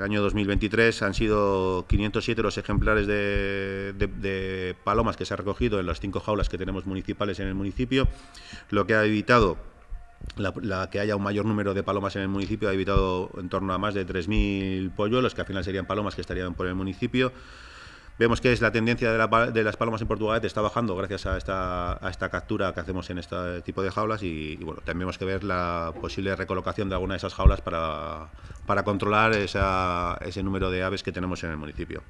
el año 2023 han sido 507 los ejemplares de, palomas que se ha recogido en las cinco jaulas que tenemos municipales en el municipio, lo que ha evitado la, que haya un mayor número de palomas en el municipio, ha evitado en torno a más de 3.000 polluelos, que al final serían palomas que estarían por el municipio. Vemos que es la tendencia de, las palomas en Portugal, está bajando gracias a esta, captura que hacemos en este tipo de jaulas y, bueno, tenemos que ver la posible recolocación de alguna de esas jaulas para, controlar ese número de aves que tenemos en el municipio.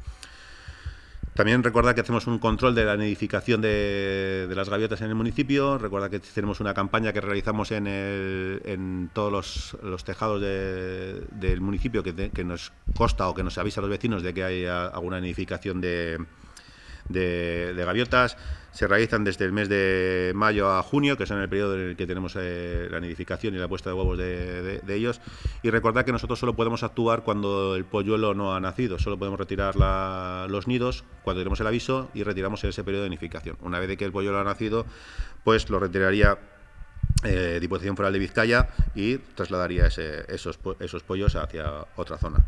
También recuerda que hacemos un control de la nidificación de, las gaviotas en el municipio. Recuerda que tenemos una campaña que realizamos en, todos los, tejados del municipio que, que, nos consta o que nos avisa a los vecinos de que hay alguna nidificación de, de, gaviotas. Se realizan desde el mes de mayo a junio, que es en el periodo en el que tenemos eh, la nidificación y la puesta de huevos de, ellos. Y recordad que nosotros solo podemos actuar cuando el polluelo no ha nacido, solo podemos retirar los nidos cuando tenemos el aviso y retiramos ese periodo de nidificación. Una vez que el polluelo ha nacido, pues lo retiraría eh, Diputación Foral de Vizcaya y trasladaría esos, esos pollos hacia otra zona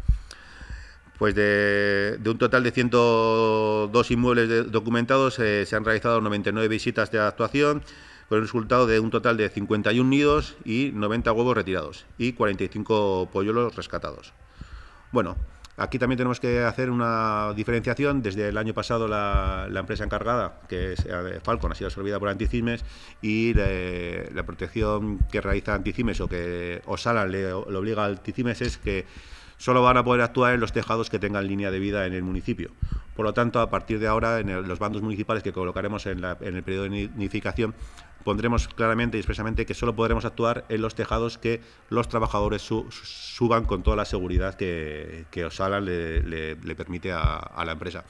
pues de, un total de 102 inmuebles documentados eh, se han realizado 99 visitas de actuación con el resultado de un total de 51 nidos y 90 huevos retirados y 45 polluelos rescatados. Bueno, aquí también tenemos que hacer una diferenciación. Desde el año pasado la, empresa encargada, que es eh, Falcon, ha sido absorbida por Anticimes y eh, la protección que realiza Anticimes o que Osala le, le obliga a Anticimes es que solo van a poder actuar en los tejados que tengan línea de vida en el municipio. Por lo tanto, a partir de ahora, en los bandos municipales que colocaremos en, el periodo de unificación, pondremos claramente y expresamente que solo podremos actuar en los tejados que los trabajadores suban con toda la seguridad que, Osala le, permite a la empresa.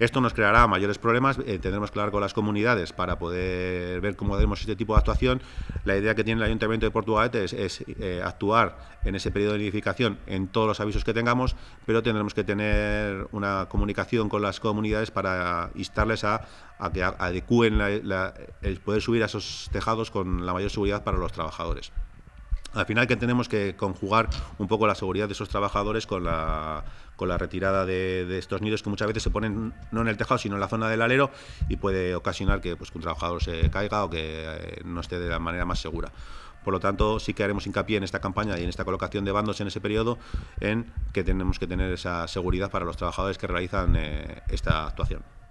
Esto nos creará mayores problemas, eh, tendremos que hablar con las comunidades para poder ver cómo hacemos este tipo de actuación. La idea que tiene el Ayuntamiento de Portugal es, eh, actuar en ese periodo de edificación, en todos los avisos que tengamos, pero tendremos que tener una comunicación con las comunidades para instarles a, que adecúen el poder subir a esos tejados con la mayor seguridad para los trabajadores. Al final que tenemos que conjugar un poco la seguridad de esos trabajadores con la, con la retirada de, estos nidos que muchas veces se ponen no en el tejado sino en la zona del alero y puede ocasionar que, pues, un trabajador se caiga o que eh, no esté de la manera más segura. Por lo tanto, sí que haremos hincapié en esta campaña y en esta colocación de bandos en ese periodo en que tenemos que tener esa seguridad para los trabajadores que realizan eh, esta actuación.